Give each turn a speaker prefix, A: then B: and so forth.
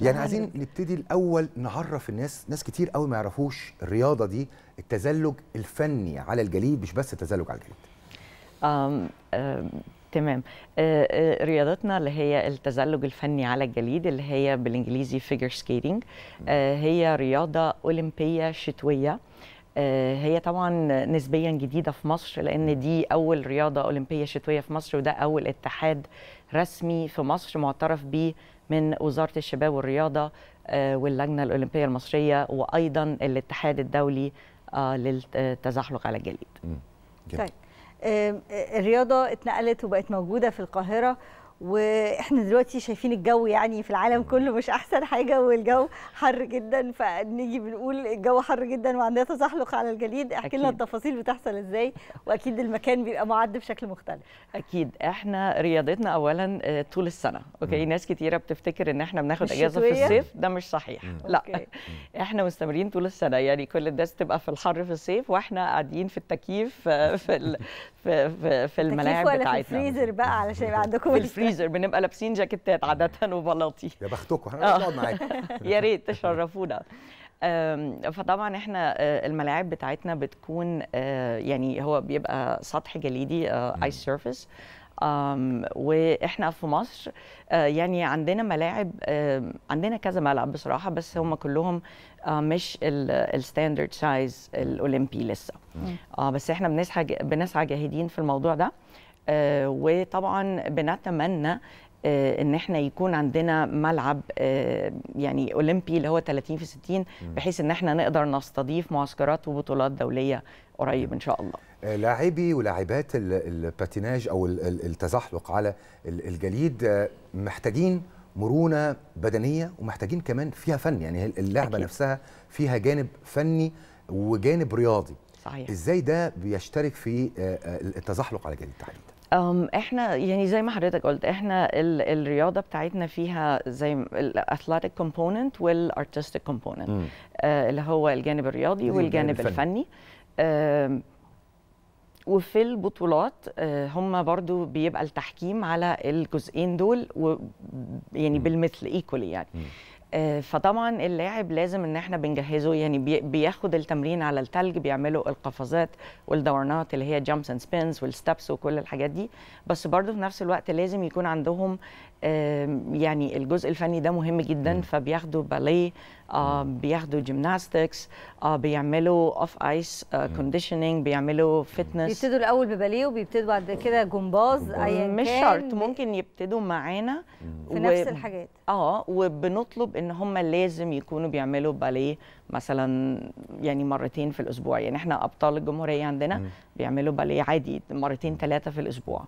A: يعني أيوة. عايزين نبتدي الاول نعرف الناس ناس كتير قوي ما يعرفوش الرياضه دي التزلج الفني على الجليد مش بس التزلج على الجليد أم أم
B: تمام آه رياضتنا اللي هي التزلج الفني على الجليد اللي هي بالانجليزي فيجر سكيتنج آه هي رياضه اولمبيه شتويه هي طبعا نسبيا جديده في مصر لان دي اول رياضه اولمبيه شتويه في مصر وده اول اتحاد رسمي في مصر معترف به من وزاره الشباب والرياضه آه، واللجنه الاولمبيه المصريه وايضا الاتحاد الدولي آه، للتزحلق على الجليد. طيب آه، الرياضه اتنقلت وبقت موجوده في القاهره واحنا دلوقتي شايفين الجو يعني في العالم كله مش احسن حاجه والجو حر جدا فنيجي بنقول الجو حر جدا وعندنا تزحلق على الجليد احكي لنا التفاصيل بتحصل ازاي واكيد المكان بيبقى معد بشكل مختلف اكيد احنا رياضتنا اولا آه، طول السنه اوكي ناس كتيره بتفتكر ان احنا بناخد اجازه في الصيف ده مش صحيح لا أوكي. احنا مستمرين طول السنه يعني كل الناس تبقى في الحر في الصيف واحنا قاعدين في التكييف آه، في في في, في الملاعب بتاعتنا في الفريزر بقى علشان يبقى عندكم فريزر بنبقى لابسين جاكيتات عاده وبلاطي يا بختكم احنا آه. بنقعد معاكم يا ريت تشرفونا فطبعا احنا آه، الملاعب بتاعتنا بتكون آه، يعني هو بيبقى سطح جليدي ايس سيرفيس واحنا في مصر يعني عندنا ملاعب عندنا كذا ملعب بصراحه بس هم كلهم مش الستاندرد سايز الاولمبي لسه بس احنا بنسعى بنسعى جاهدين في الموضوع ده آه، وطبعا بنتمنى آه، ان احنا يكون عندنا ملعب آه، يعني اولمبي اللي هو 30 في 60 بحيث ان احنا نقدر نستضيف معسكرات وبطولات
A: دوليه قريب ان شاء الله لاعبي ولاعبات الباتيناج او التزحلق على الجليد محتاجين مرونه بدنيه ومحتاجين كمان فيها فن يعني اللعبه أكيد. نفسها فيها جانب فني وجانب رياضي صحيح ازاي ده بيشترك في التزحلق على الجليد تحديدا
B: احنا يعني زي ما حضرتك قلت احنا ال الرياضه بتاعتنا فيها زي الاثليتيك كومبوننت والارتستيك كومبوننت اللي هو الجانب الرياضي والجانب الفني, الفني. وفي البطولات آه، هم برضو بيبقى التحكيم على الجزئين دول يعني بالمثل ايكولي يعني آه، فطبعا اللاعب لازم ان احنا بنجهزه يعني بياخد التمرين على التلج بيعملوا القفزات والدورنات اللي هي جامبس اند سبينز والستبس وكل الحاجات دي بس برضه في نفس الوقت لازم يكون عندهم يعني الجزء الفني ده مهم جدا فبياخدوا باليه بياخدوا جيمناستكس آه، بيعملوا اوف ايس كونديشننج بيعملوا فتنس بيبتدوا الاول بباليه وبيبتدوا بعد كده جمباز ايا مش شرط ممكن يبتدوا معانا
A: في نفس الحاجات
B: اه وبنطلب ان هم لازم يكونوا بيعملوا باليه مثلا يعني مرتين في الاسبوع يعني احنا ابطال الجمهوريه عندنا بيعملوا باليه عادي مرتين ثلاثه في الاسبوع